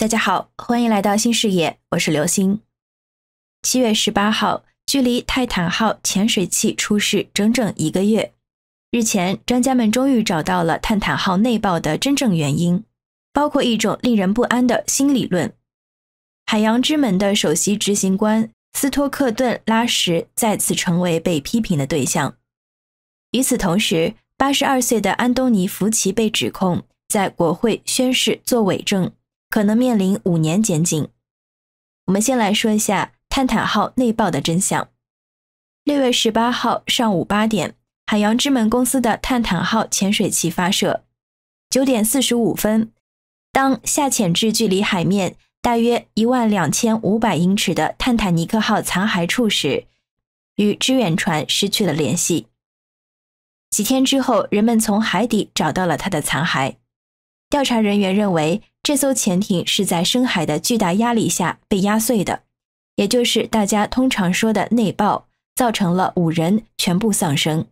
大家好，欢迎来到新视野，我是刘星。七月十八号，距离泰坦号潜水器出事整整一个月，日前，专家们终于找到了泰坦号内爆的真正原因，包括一种令人不安的新理论。海洋之门的首席执行官斯托克顿·拉什再次成为被批评的对象。与此同时，八十二岁的安东尼·福奇被指控在国会宣誓作伪证。可能面临五年监禁。我们先来说一下“泰坦号”内爆的真相。六月十八号上午八点，海洋之门公司的“泰坦号”潜水器发射。九点四十五分，当下潜至距离海面大约一万两千五百英尺的“泰坦尼克号”残骸处时，与支援船失去了联系。几天之后，人们从海底找到了它的残骸。调查人员认为。这艘潜艇是在深海的巨大压力下被压碎的，也就是大家通常说的内爆，造成了五人全部丧生。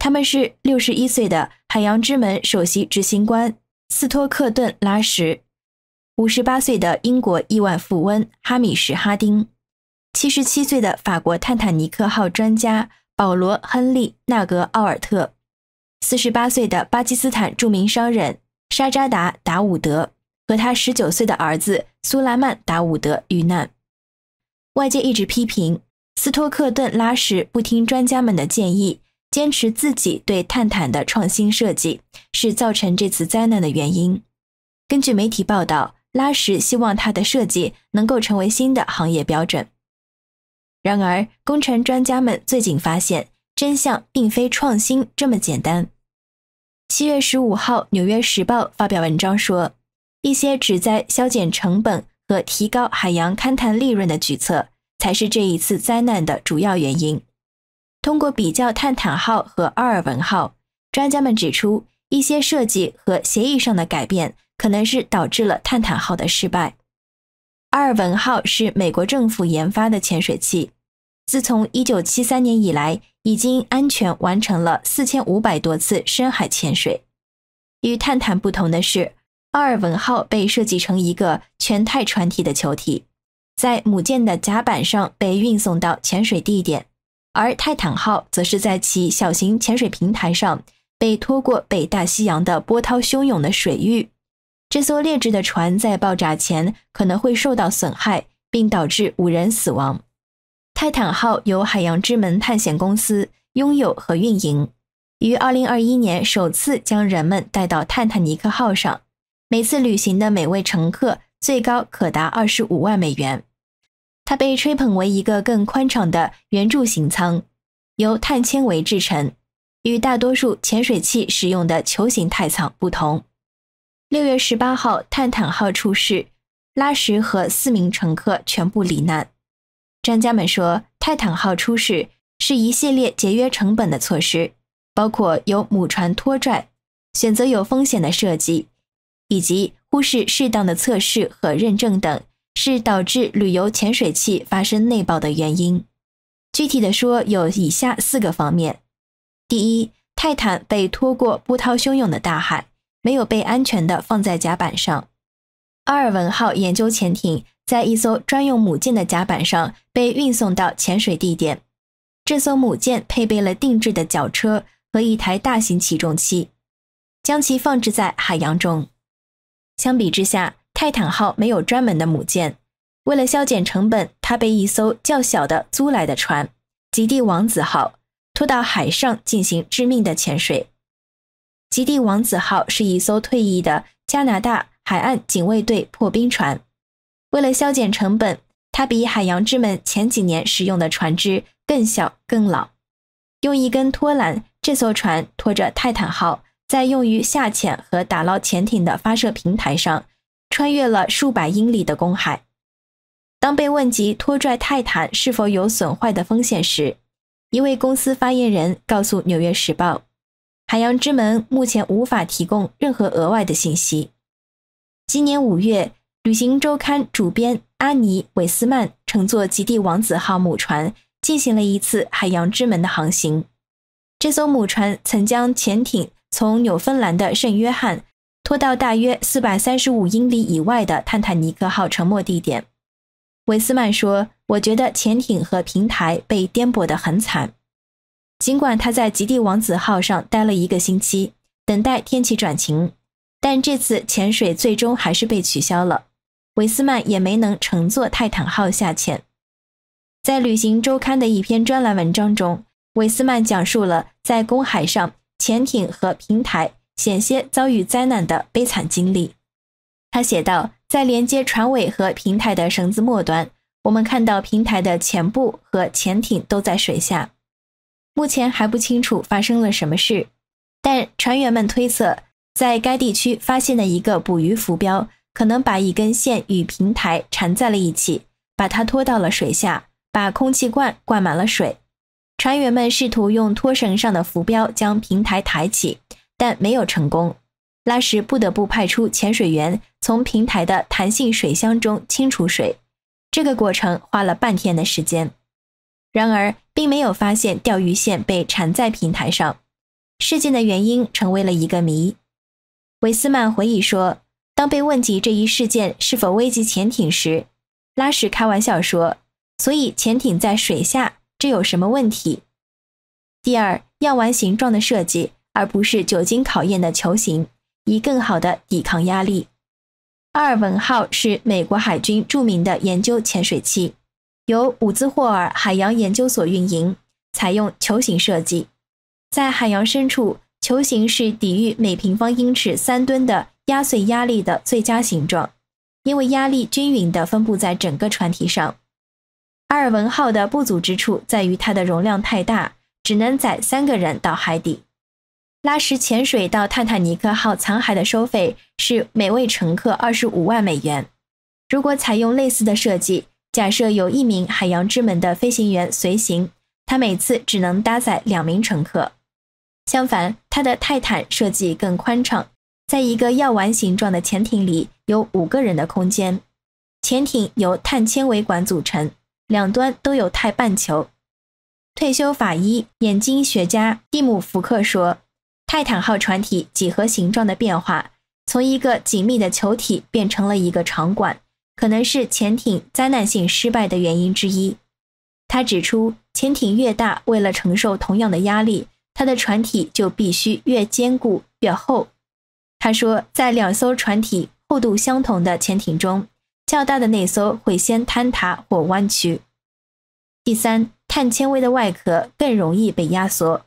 他们是六十一岁的海洋之门首席执行官斯托克顿·拉什，五十八岁的英国亿万富翁哈米什·哈丁，七十七岁的法国泰坦尼克号专家保罗·亨利·纳格奥尔特，四十八岁的巴基斯坦著名商人。沙扎达·达伍德和他19岁的儿子苏拉曼·达伍德遇难。外界一直批评斯托克顿·拉什不听专家们的建议，坚持自己对探坦的创新设计是造成这次灾难的原因。根据媒体报道，拉什希望他的设计能够成为新的行业标准。然而，工程专家们最近发现，真相并非创新这么简单。七月十五号，《纽约时报》发表文章说，一些旨在削减成本和提高海洋勘探利润的举措，才是这一次灾难的主要原因。通过比较“探探号”和“阿尔文号”，专家们指出，一些设计和协议上的改变，可能是导致了“探探号”的失败。“阿尔文号”是美国政府研发的潜水器，自从一九七三年以来。已经安全完成了四千五百多次深海潜水。与泰坦不同的是，奥尔文号被设计成一个全钛船体的球体，在母舰的甲板上被运送到潜水地点，而泰坦号则是在其小型潜水平台上被拖过北大西洋的波涛汹涌的水域。这艘劣质的船在爆炸前可能会受到损害，并导致五人死亡。泰坦号由海洋之门探险公司拥有和运营，于2021年首次将人们带到泰坦尼克号上。每次旅行的每位乘客最高可达25万美元。它被吹捧为一个更宽敞的圆柱形舱，由碳纤维制成，与大多数潜水器使用的球形太舱不同。6月18号，泰坦号出事，拉什和四名乘客全部罹难。专家们说，泰坦号出事是一系列节约成本的措施，包括由母船拖拽、选择有风险的设计，以及忽视适当的测试和认证等，是导致旅游潜水器发生内爆的原因。具体的说，有以下四个方面：第一，泰坦被拖过波涛汹涌的大海，没有被安全的放在甲板上；阿尔文号研究潜艇。在一艘专用母舰的甲板上被运送到潜水地点，这艘母舰配备了定制的绞车和一台大型起重机，将其放置在海洋中。相比之下，泰坦号没有专门的母舰，为了削减成本，它被一艘较小的租来的船“极地王子号”拖到海上进行致命的潜水。“极地王子号”是一艘退役的加拿大海岸警卫队破冰船。为了削减成本，它比《海洋之门》前几年使用的船只更小、更老。用一根拖缆，这艘船拖着泰坦号，在用于下潜和打捞潜艇的发射平台上，穿越了数百英里的公海。当被问及拖拽泰坦是否有损坏的风险时，一位公司发言人告诉《纽约时报》，《海洋之门》目前无法提供任何额外的信息。今年五月。《旅行周刊》主编阿尼·韦斯曼乘坐“极地王子号”母船进行了一次海洋之门的航行。这艘母船曾将潜艇从纽芬兰的圣约翰拖到大约四百三十五英里以外的泰坦尼克号沉没地点。韦斯曼说：“我觉得潜艇和平台被颠簸的很惨。”尽管他在“极地王子号”上待了一个星期，等待天气转晴，但这次潜水最终还是被取消了。韦斯曼也没能乘坐泰坦号下潜。在《旅行周刊》的一篇专栏文章中，韦斯曼讲述了在公海上潜艇和平台险些遭遇灾难的悲惨经历。他写道：“在连接船尾和平台的绳子末端，我们看到平台的前部和潜艇都在水下。目前还不清楚发生了什么事，但船员们推测，在该地区发现了一个捕鱼浮标。”可能把一根线与平台缠在了一起，把它拖到了水下，把空气罐灌满了水。船员们试图用拖绳上的浮标将平台抬起，但没有成功。拉什不得不派出潜水员从平台的弹性水箱中清除水。这个过程花了半天的时间，然而并没有发现钓鱼线被缠在平台上。事件的原因成为了一个谜。韦斯曼回忆说。当被问及这一事件是否危及潜艇时，拉什开玩笑说：“所以潜艇在水下，这有什么问题？”第二，药丸形状的设计，而不是酒精考验的球形，以更好的抵抗压力。阿尔文号是美国海军著名的研究潜水器，由伍兹霍尔海洋研究所运营，采用球形设计，在海洋深处，球形是抵御每平方英尺三吨的。压碎压力的最佳形状，因为压力均匀的分布在整个船体上。阿尔文号的不足之处在于它的容量太大，只能载三个人到海底。拉什潜水到泰坦尼克号残骸的收费是每位乘客二十五万美元。如果采用类似的设计，假设有一名海洋之门的飞行员随行，他每次只能搭载两名乘客。相反，他的泰坦设计更宽敞。在一个药丸形状的潜艇里，有五个人的空间。潜艇由碳纤维管组成，两端都有钛半球。退休法医、眼睛学家蒂姆·福克说：“泰坦号船体几何形状的变化，从一个紧密的球体变成了一个长管，可能是潜艇灾难性失败的原因之一。”他指出，潜艇越大，为了承受同样的压力，它的船体就必须越坚固、越厚。他说，在两艘船体厚度相同的潜艇中，较大的那艘会先坍塌或弯曲。第三，碳纤维的外壳更容易被压缩。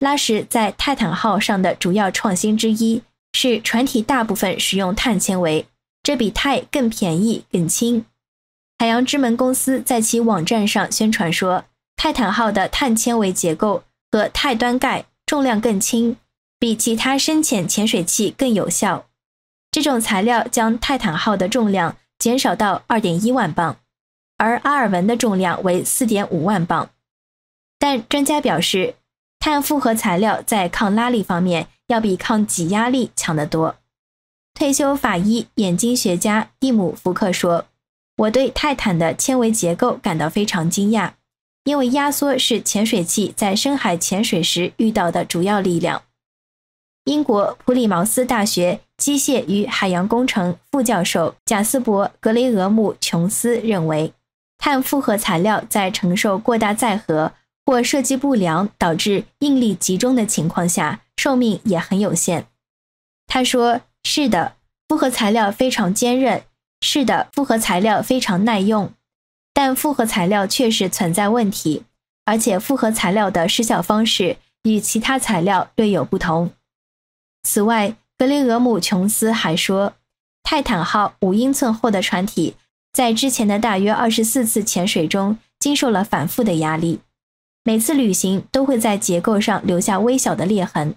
拉什在泰坦号上的主要创新之一是船体大部分使用碳纤维，这比钛更便宜、更轻。海洋之门公司在其网站上宣传说，泰坦号的碳纤维结构和钛端盖重量更轻。比其他深潜潜水器更有效。这种材料将泰坦号的重量减少到二点一万磅，而阿尔文的重量为四点五万磅。但专家表示，碳复合材料在抗拉力方面要比抗挤压力强得多。退休法医、眼睛学家蒂姆·福克说：“我对泰坦的纤维结构感到非常惊讶，因为压缩是潜水器在深海潜水时遇到的主要力量。”英国普里茅斯大学机械与海洋工程副教授贾斯伯·格雷厄姆·琼斯认为，碳复合材料在承受过大载荷或设计不良导致应力集中的情况下，寿命也很有限。他说：“是的，复合材料非常坚韧；是的，复合材料非常耐用，但复合材料确实存在问题，而且复合材料的失效方式与其他材料略有不同。”此外，格雷厄姆·琼斯还说，泰坦号五英寸厚的船体在之前的大约二十四次潜水中经受了反复的压力，每次旅行都会在结构上留下微小的裂痕。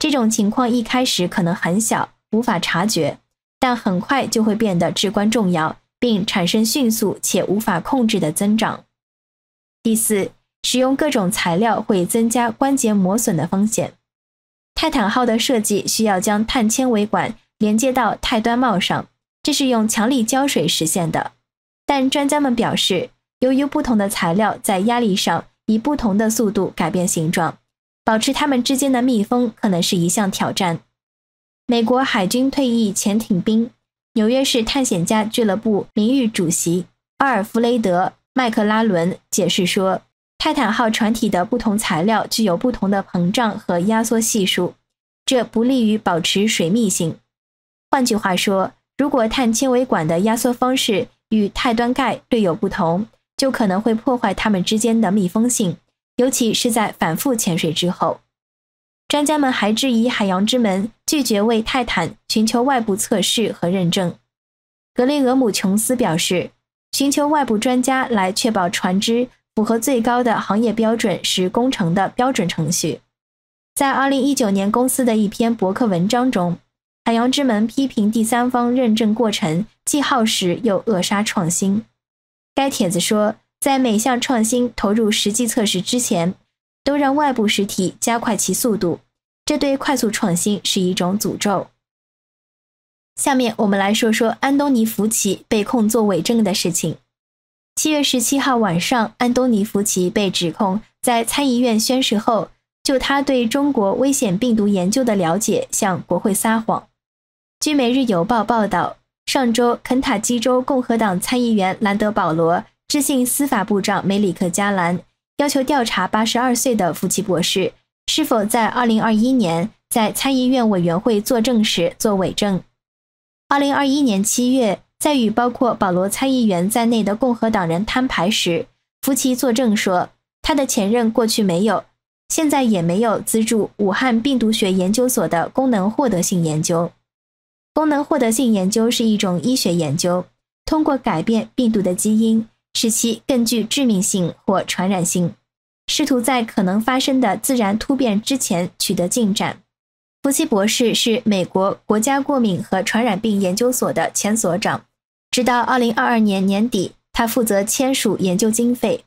这种情况一开始可能很小，无法察觉，但很快就会变得至关重要，并产生迅速且无法控制的增长。第四，使用各种材料会增加关节磨损的风险。泰坦号的设计需要将碳纤维管连接到钛端帽上，这是用强力胶水实现的。但专家们表示，由于不同的材料在压力上以不同的速度改变形状，保持它们之间的密封可能是一项挑战。美国海军退役潜艇兵、纽约市探险家俱乐部名誉主席阿尔弗雷德·麦克拉伦解释说。泰坦号船体的不同材料具有不同的膨胀和压缩系数，这不利于保持水密性。换句话说，如果碳纤维管的压缩方式与钛端盖略有不同，就可能会破坏它们之间的密封性，尤其是在反复潜水之后。专家们还质疑海洋之门拒绝为泰坦寻求外部测试和认证。格雷厄姆·琼斯表示，寻求外部专家来确保船只。符合最高的行业标准是工程的标准程序。在二零一九年，公司的一篇博客文章中，海洋之门批评第三方认证过程既耗时又扼杀创新。该帖子说，在每项创新投入实际测试之前，都让外部实体加快其速度，这对快速创新是一种诅咒。下面我们来说说安东尼·福奇被控做伪证的事情。七月十七号晚上，安东尼·福奇被指控在参议院宣誓后，就他对中国危险病毒研究的了解向国会撒谎。据《每日邮报》报道，上周，肯塔基州共和党参议员兰德·保罗致信司法部长梅里克·加兰，要求调查82岁的福奇博士是否在2021年在参议院委员会作证时作伪证。2021年7月。在与包括保罗参议员在内的共和党人摊牌时，福奇作证说，他的前任过去没有，现在也没有资助武汉病毒学研究所的功能获得性研究。功能获得性研究是一种医学研究，通过改变病毒的基因，使其更具致命性或传染性，试图在可能发生的自然突变之前取得进展。福奇博士是美国国家过敏和传染病研究所的前所长。直到二零二二年年底，他负责签署研究经费。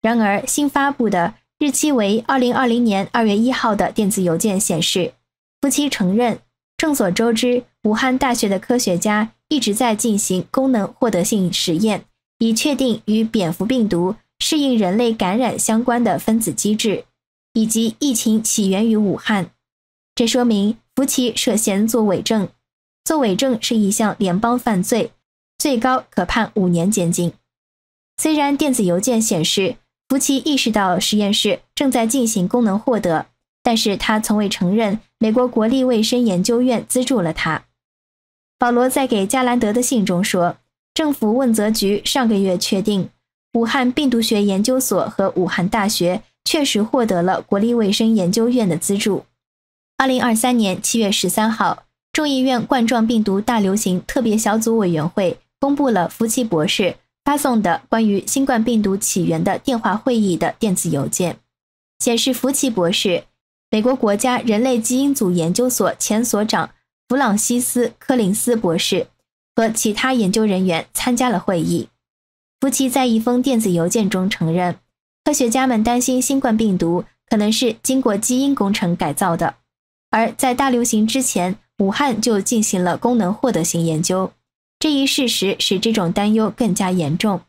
然而，新发布的日期为二零二零年二月一号的电子邮件显示，夫妻承认：众所周知，武汉大学的科学家一直在进行功能获得性实验，以确定与蝙蝠病毒适应人类感染相关的分子机制，以及疫情起源于武汉。这说明夫妻涉嫌作伪证，作伪证是一项联邦犯罪。最高可判五年监禁。虽然电子邮件显示福奇意识到实验室正在进行功能获得，但是他从未承认美国国立卫生研究院资助了他。保罗在给加兰德的信中说：“政府问责局上个月确定，武汉病毒学研究所和武汉大学确实获得了国立卫生研究院的资助。”二零二三年七月十三号，众议院冠状病毒大流行特别小组委员会。公布了福奇博士发送的关于新冠病毒起源的电话会议的电子邮件，显示福奇博士、美国国家人类基因组研究所前所长弗朗西斯·柯林斯博士和其他研究人员参加了会议。福奇在一封电子邮件中承认，科学家们担心新冠病毒可能是经过基因工程改造的，而在大流行之前，武汉就进行了功能获得性研究。这一事实使这种担忧更加严重。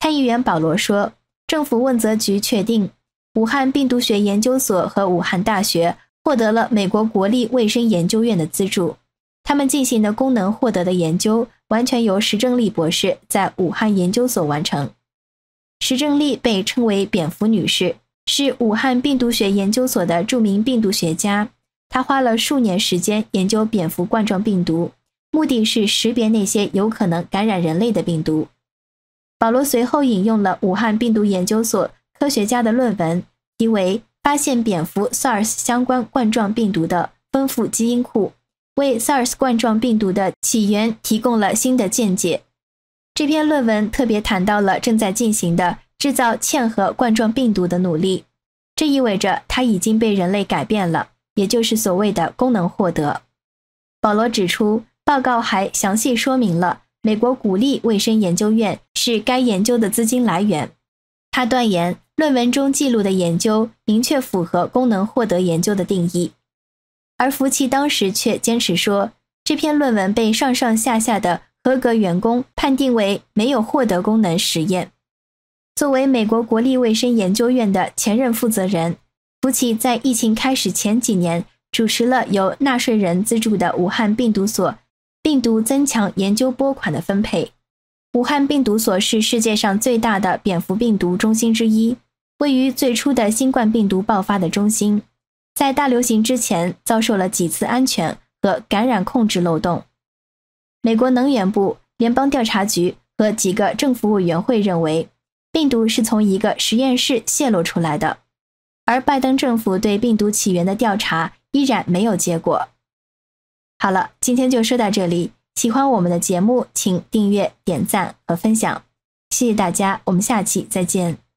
参议员保罗说：“政府问责局确定，武汉病毒学研究所和武汉大学获得了美国国立卫生研究院的资助。他们进行的功能获得的研究完全由石正丽博士在武汉研究所完成。石正丽被称为‘蝙蝠女士’，是武汉病毒学研究所的著名病毒学家。她花了数年时间研究蝙蝠冠状病毒。”目的是识别那些有可能感染人类的病毒。保罗随后引用了武汉病毒研究所科学家的论文，题为《发现蝙蝠 SARS 相关冠状病毒的丰富基因库》，为 SARS 冠状病毒的起源提供了新的见解。这篇论文特别谈到了正在进行的制造嵌合冠状病毒的努力，这意味着它已经被人类改变了，也就是所谓的功能获得。保罗指出。报告还详细说明了美国国立卫生研究院是该研究的资金来源。他断言，论文中记录的研究明确符合功能获得研究的定义。而福奇当时却坚持说，这篇论文被上上下下的合格员工判定为没有获得功能实验。作为美国国立卫生研究院的前任负责人，福奇在疫情开始前几年主持了由纳税人资助的武汉病毒所。病毒增强研究拨款的分配，武汉病毒所是世界上最大的蝙蝠病毒中心之一，位于最初的新冠病毒爆发的中心，在大流行之前遭受了几次安全和感染控制漏洞。美国能源部、联邦调查局和几个政府委员会认为，病毒是从一个实验室泄露出来的，而拜登政府对病毒起源的调查依然没有结果。好了，今天就说到这里。喜欢我们的节目，请订阅、点赞和分享。谢谢大家，我们下期再见。